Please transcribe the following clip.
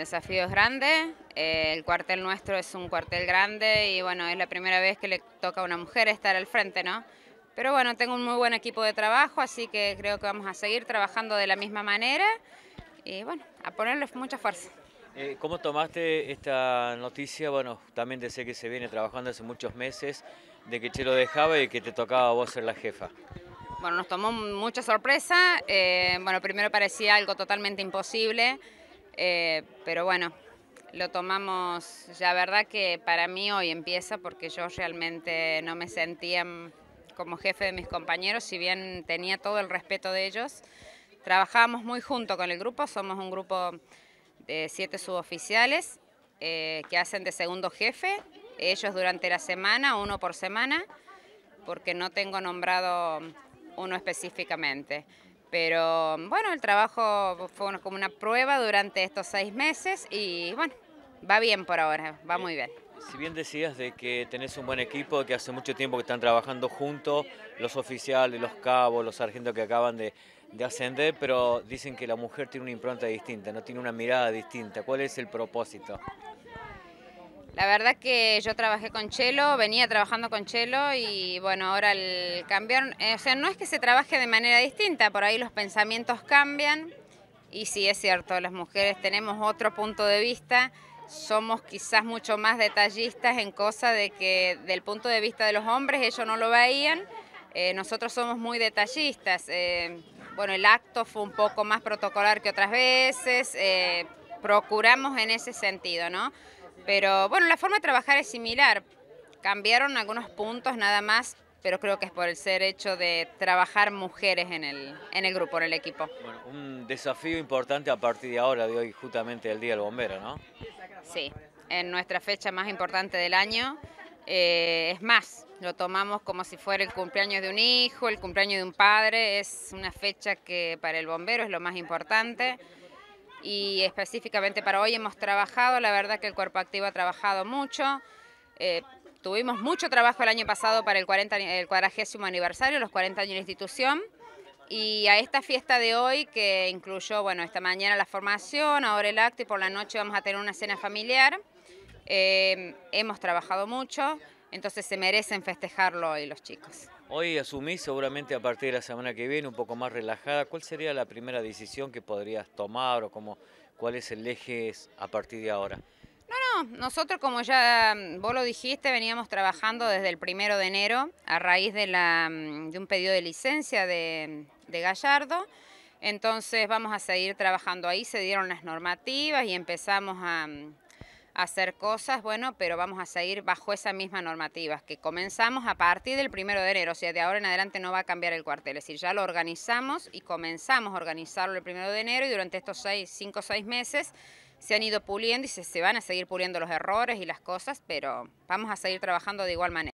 desafío es grande, eh, el cuartel nuestro es un cuartel grande y bueno, es la primera vez que le toca a una mujer estar al frente, ¿no? Pero bueno, tengo un muy buen equipo de trabajo, así que creo que vamos a seguir trabajando de la misma manera y bueno, a ponerle mucha fuerza. Eh, ¿Cómo tomaste esta noticia? Bueno, también te sé que se viene trabajando hace muchos meses de que Chelo dejaba y que te tocaba a vos ser la jefa. Bueno, nos tomó mucha sorpresa. Eh, bueno, primero parecía algo totalmente imposible. Eh, pero bueno, lo tomamos, la verdad que para mí hoy empieza porque yo realmente no me sentía como jefe de mis compañeros, si bien tenía todo el respeto de ellos. Trabajábamos muy junto con el grupo, somos un grupo de siete suboficiales eh, que hacen de segundo jefe, ellos durante la semana, uno por semana, porque no tengo nombrado uno específicamente. Pero bueno, el trabajo fue como una prueba durante estos seis meses y bueno, va bien por ahora, va muy bien. Si bien decías de que tenés un buen equipo, que hace mucho tiempo que están trabajando juntos, los oficiales, los cabos, los sargentos que acaban de, de ascender, pero dicen que la mujer tiene una impronta distinta, no tiene una mirada distinta. ¿Cuál es el propósito? La verdad que yo trabajé con Chelo, venía trabajando con Chelo y bueno, ahora el cambiar, eh, o sea, no es que se trabaje de manera distinta, por ahí los pensamientos cambian y sí es cierto, las mujeres tenemos otro punto de vista, somos quizás mucho más detallistas en cosas de que del punto de vista de los hombres ellos no lo veían, eh, nosotros somos muy detallistas. Eh, bueno, el acto fue un poco más protocolar que otras veces, procuramos en ese sentido, ¿no? Pero bueno, la forma de trabajar es similar. Cambiaron algunos puntos nada más, pero creo que es por el ser hecho de trabajar mujeres en el, en el grupo, en el equipo. Bueno, un desafío importante a partir de ahora, de hoy, justamente el Día del Bombero, ¿no? Sí, en nuestra fecha más importante del año. Eh, es más, lo tomamos como si fuera el cumpleaños de un hijo, el cumpleaños de un padre. Es una fecha que para el bombero es lo más importante y específicamente para hoy hemos trabajado, la verdad que el cuerpo activo ha trabajado mucho. Eh, tuvimos mucho trabajo el año pasado para el, 40, el aniversario, los 40 años de institución. Y a esta fiesta de hoy, que incluyó, bueno, esta mañana la formación, ahora el acto y por la noche vamos a tener una cena familiar. Eh, hemos trabajado mucho, entonces se merecen festejarlo hoy los chicos. Hoy asumís seguramente a partir de la semana que viene un poco más relajada. ¿Cuál sería la primera decisión que podrías tomar o cómo, cuál es el eje a partir de ahora? No, no, nosotros como ya mm, vos lo dijiste, veníamos trabajando desde el primero de enero a raíz de, la, mm, de un pedido de licencia mm, de Gallardo. Entonces vamos a seguir trabajando ahí, se dieron las normativas y empezamos a, hacer cosas, bueno, pero vamos a seguir bajo esa misma normativa que comenzamos a partir del primero de enero, o sea, de ahora en adelante no va a cambiar el cuartel, es decir, ya lo organizamos y comenzamos a organizarlo el primero de enero y durante estos seis, cinco o seis meses se han ido puliendo y se van a seguir puliendo los errores y las cosas, pero vamos a seguir trabajando de igual manera.